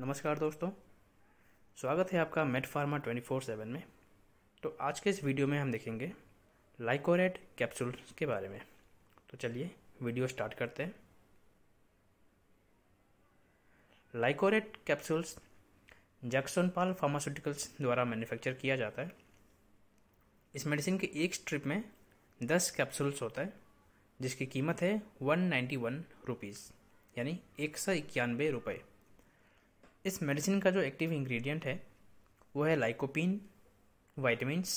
नमस्कार दोस्तों स्वागत है आपका Med Pharma twenty four seven में तो आज के इस वीडियो में हम देखेंगे लाइकोरेट कैप्सूल्स के बारे में तो चलिए वीडियो स्टार्ट करते हैं Lycorate capsules Jagsonpal pharmaceuticals द्वारा मैन्युफैक्चर किया जाता है इस मेडिसिन के एक स्ट्रिप में दस कैप्सूल्स होता है जिसकी कीमत है वन नाइन्टी वन रुपीज़ यानी एक सौ इक्यानवे रुपये इस मेडिसिन का जो एक्टिव इंग्रेडिएंट है वो है लाइकोपिन वाइटमिनस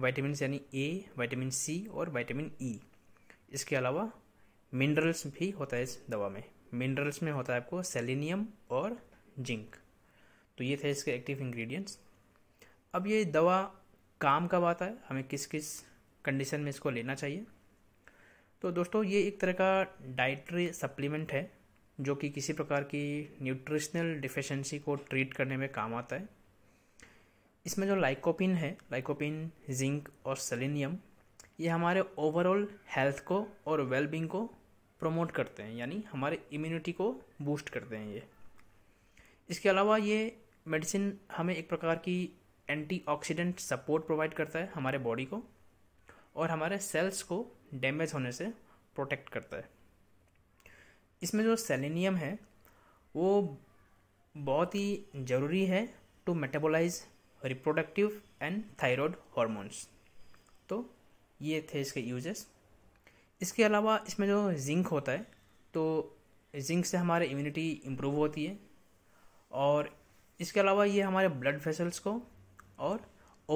वाइटामिन यानी ए वाइटामिन सी और वाइटामिन ई e. इसके अलावा मिनरल्स भी होता है इस दवा में मिनरल्स में होता है आपको सेलिनियम और जिंक तो ये थे इसके एक्टिव इंग्रेडिएंट्स अब ये दवा काम कब आता है हमें किस किस कंडीशन में इसको लेना चाहिए तो दोस्तों ये एक तरह का डाइटरी सप्लीमेंट है जो कि किसी प्रकार की न्यूट्रिशनल डिफिशेंसी को ट्रीट करने में काम आता है इसमें जो लाइकोपिन है लाइकोपिन जिंक और सेलिनियम ये हमारे ओवरऑल हेल्थ को और वेलबींग को प्रमोट करते हैं यानी हमारे इम्यूनिटी को बूस्ट करते हैं ये इसके अलावा ये मेडिसिन हमें एक प्रकार की एंटी सपोर्ट प्रोवाइड करता है हमारे बॉडी को और हमारे सेल्स को डैमेज होने से प्रोटेक्ट करता है इसमें जो सेलेनियम है वो बहुत ही ज़रूरी है to metabolize reproductive and thyroid hormones तो ये थे इसके यूजेस इसके अलावा इसमें जो जिंक होता है तो जिंक से हमारे इम्यूनिटी इम्प्रूव होती है और इसके अलावा ये हमारे ब्लड वेसल्स को और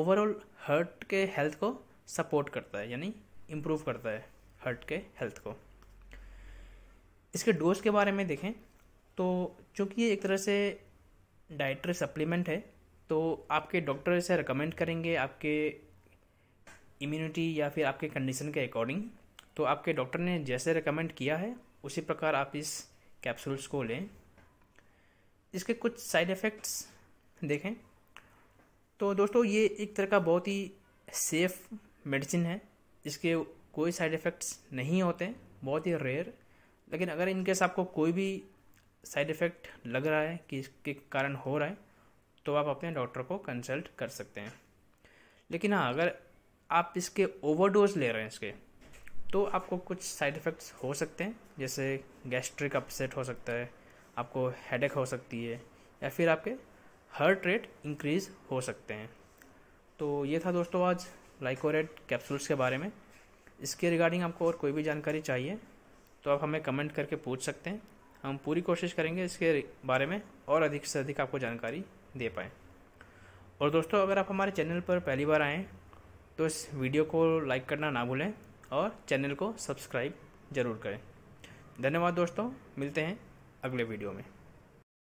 ओवरऑल हार्ट के हेल्थ को सपोर्ट करता है यानी इम्प्रूव करता है हार्ट के हेल्थ को इसके डोज के बारे में देखें तो चूँकि ये एक तरह से डाइट्री सप्लीमेंट है तो आपके डॉक्टर इसे रिकमेंड करेंगे आपके इम्यूनिटी या फिर आपके कंडीशन के अकॉर्डिंग तो आपके डॉक्टर ने जैसे रिकमेंड किया है उसी प्रकार आप इस कैप्सूल्स को लें इसके कुछ साइड इफ़ेक्ट्स देखें तो दोस्तों ये एक तरह का बहुत ही सेफ़ मेडिसिन है इसके कोई साइड इफ़ेक्ट्स नहीं होते बहुत ही रेयर लेकिन अगर इनकेस आपको कोई भी साइड इफ़ेक्ट लग रहा है कि इसके कारण हो रहा है तो आप अपने डॉक्टर को कंसल्ट कर सकते हैं लेकिन हाँ अगर आप इसके ओवरडोज ले रहे हैं इसके तो आपको कुछ साइड इफ़ेक्ट्स हो सकते हैं जैसे गैस्ट्रिक अपसेट हो सकता है आपको हेडेक हो सकती है या फिर आपके हार्ट रेट इंक्रीज़ हो सकते हैं तो ये था दोस्तों आज लाइकोरेट कैप्सूल्स के बारे में इसके रिगार्डिंग आपको और कोई भी जानकारी चाहिए तो आप हमें कमेंट करके पूछ सकते हैं हम पूरी कोशिश करेंगे इसके बारे में और अधिक से अधिक आपको जानकारी दे पाएँ और दोस्तों अगर आप हमारे चैनल पर पहली बार आएँ तो इस वीडियो को लाइक करना ना भूलें और चैनल को सब्सक्राइब ज़रूर करें धन्यवाद दोस्तों मिलते हैं अगले वीडियो में